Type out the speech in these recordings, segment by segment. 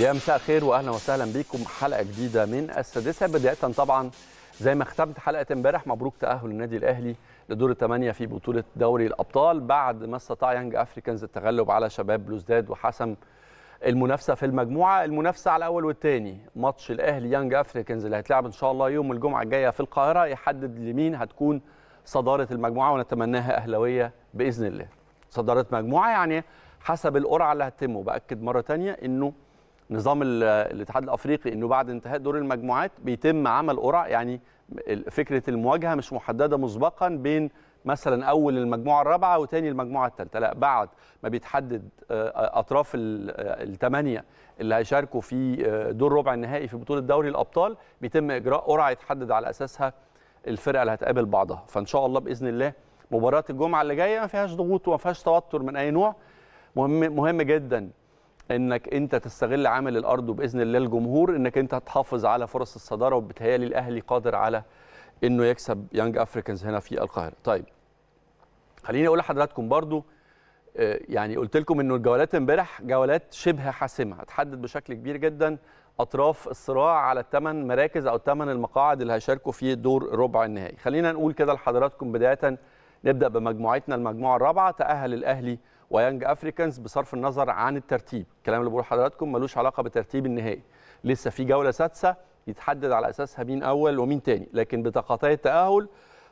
يا مساء الخير واهلا وسهلا بيكم حلقه جديده من السادسه بدايه طبعا زي ما ختمت حلقه امبارح مبروك تاهل النادي الاهلي لدور الثمانيه في بطوله دوري الابطال بعد ما استطاع يانج افريكانز التغلب على شباب بلوزداد وحسم المنافسه في المجموعه المنافسه على الاول والثاني ماتش الاهلي يانج افريكانز اللي هيتلعب ان شاء الله يوم الجمعه الجايه في القاهره يحدد لمين هتكون صداره المجموعه ونتمناها اهلاويه باذن الله صداره مجموعه يعني حسب القرعه اللي هتتم وباكد مره ثانيه انه نظام الاتحاد الافريقي انه بعد انتهاء دور المجموعات بيتم عمل قرعه يعني فكره المواجهه مش محدده مسبقا بين مثلا اول المجموعه الرابعه وتاني المجموعه الثالثه لا بعد ما بيتحدد آه، اطراف الثمانيه آه، اللي هيشاركوا في آه، دور ربع النهائي في بطوله دوري الابطال بيتم اجراء قرعه يتحدد على اساسها الفرقه اللي هتقابل بعضها فان شاء الله باذن الله مباراه الجمعه اللي جايه ما فيهاش ضغوط وما فيهاش توتر من اي نوع مهم مهم جدا انك انت تستغل عامل الارض وباذن الله الجمهور انك انت تحافظ على فرص الصداره وبتهيالي الاهلي قادر على انه يكسب يانج افريكانز هنا في القاهره. طيب خليني اقول لحضراتكم برضو آه، يعني قلت لكم انه الجولات امبارح جولات شبه حاسمه هتحدد بشكل كبير جدا اطراف الصراع على الثمان مراكز او الثمان المقاعد اللي هيشاركوا في دور ربع النهائي. خلينا نقول كده لحضراتكم بدايه نبدا بمجموعتنا المجموعه الرابعه تاهل الاهلي ويانج افريكانز بصرف النظر عن الترتيب الكلام اللي بقوله لحضراتكم ملوش علاقه بالترتيب النهائي لسه في جوله سادسه يتحدد على اساسها مين اول ومين تاني لكن بطاقتي التاهل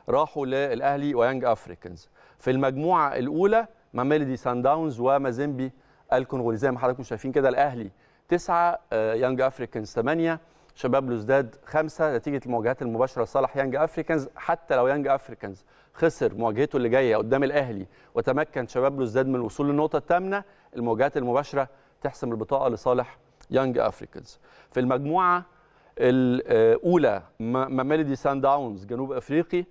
راحوا للاهلي ويانج افريكانز في المجموعه الاولى ماميلدي سان داونز ومازيمبي الكونغولي زي ما حضراتكم شايفين كده الاهلي تسعه آه، يانج افريكانز ثمانيه شباب لوزداد خمسة نتيجة المواجهات المباشرة لصالح يانج أفريكانز حتى لو يانج أفريكانز خسر مواجهته اللي جاية قدام الأهلي وتمكن شباب لوزداد من الوصول للنقطة الثامنة المواجهات المباشرة تحسم البطاقة لصالح يانج أفريكانز في المجموعة الأولى ماميلودي سان داونز جنوب أفريقي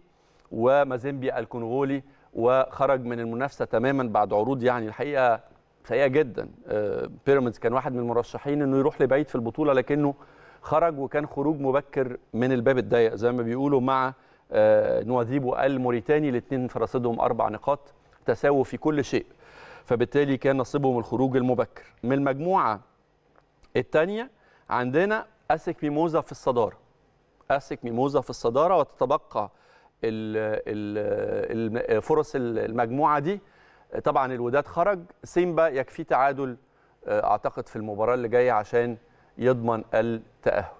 ومازيمبي الكونغولي وخرج من المنافسة تماما بعد عروض يعني الحقيقة سيئة جدا آه، بيراميدز كان واحد من المرشحين انه يروح لبعيد في البطولة لكنه خرج وكان خروج مبكر من الباب الضيق زي ما بيقولوا مع آه، نواذيب الموريتاني الاثنين في رصيدهم اربع نقاط تساوي في كل شيء فبالتالي كان نصيبهم الخروج المبكر من المجموعه الثانيه عندنا اسك ميموزا في الصداره اسك ميموزا في الصداره وتتبقى فرص المجموعه دي طبعا الوداد خرج سيمبا يكفي تعادل آه، اعتقد في المباراه اللي جايه عشان يضمن التأهل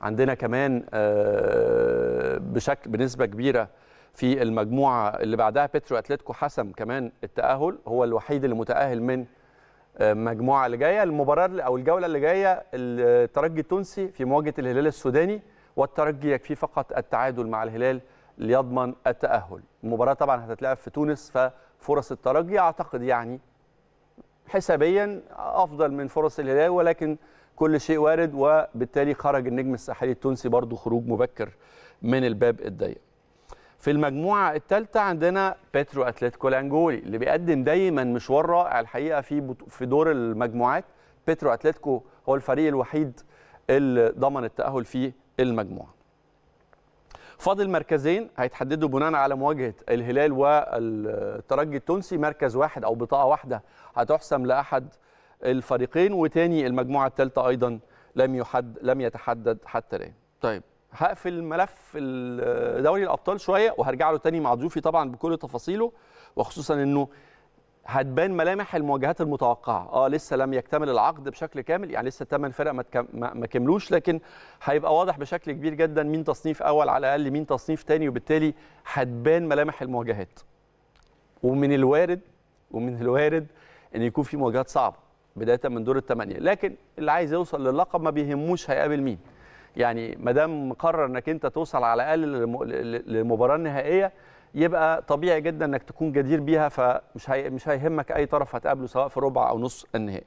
عندنا كمان آه، بشكل بنسبة كبيرة في المجموعة اللي بعدها بترو أتلتيكو حسم كمان التأهل هو الوحيد اللي متأهل من آه، المجموعة اللي جاية المباراة أو الجولة اللي جاية الترجي التونسي في مواجهة الهلال السوداني والترجي يكفيه فقط التعادل مع الهلال ليضمن التأهل المباراة طبعا هتتلعب في تونس ففرص الترجي أعتقد يعني حسابيا أفضل من فرص الهلال ولكن كل شيء وارد وبالتالي خرج النجم الساحلي التونسي برضو خروج مبكر من الباب الضيق في المجموعة الثالثة عندنا بيترو أتلتيكو الأنجولي اللي بيقدم دايما مشوار رائع الحقيقة في في دور المجموعات بيترو أتلتيكو هو الفريق الوحيد اللي ضمن التأهل في المجموعة. فاضل مركزين هيتحددوا بناء على مواجهة الهلال والترجي التونسي مركز واحد أو بطاقة واحدة هتحسم لأحد الفريقين وتاني المجموعه الثالثه ايضا لم يحد لم يتحدد حتى الان طيب هقفل ملف دوري الابطال شويه وهرجع له تاني مع ضيوفي طبعا بكل تفاصيله وخصوصا انه هتبان ملامح المواجهات المتوقعه اه لسه لم يكتمل العقد بشكل كامل يعني لسه ثمان فرق ما, تكم... ما كملوش لكن هيبقى واضح بشكل كبير جدا مين تصنيف اول على الاقل مين تصنيف تاني وبالتالي هتبان ملامح المواجهات ومن الوارد ومن الوارد ان يكون في مواجهات صعبه بدايه من دور الثمانيه لكن اللي عايز يوصل للقب ما بيهموش هيقابل مين يعني ما دام مقرر انك انت توصل على الاقل للمباراه النهائيه يبقى طبيعي جدا انك تكون جدير بيها فمش هي... مش هيهمك اي طرف هتقابله سواء في ربع او نص النهائي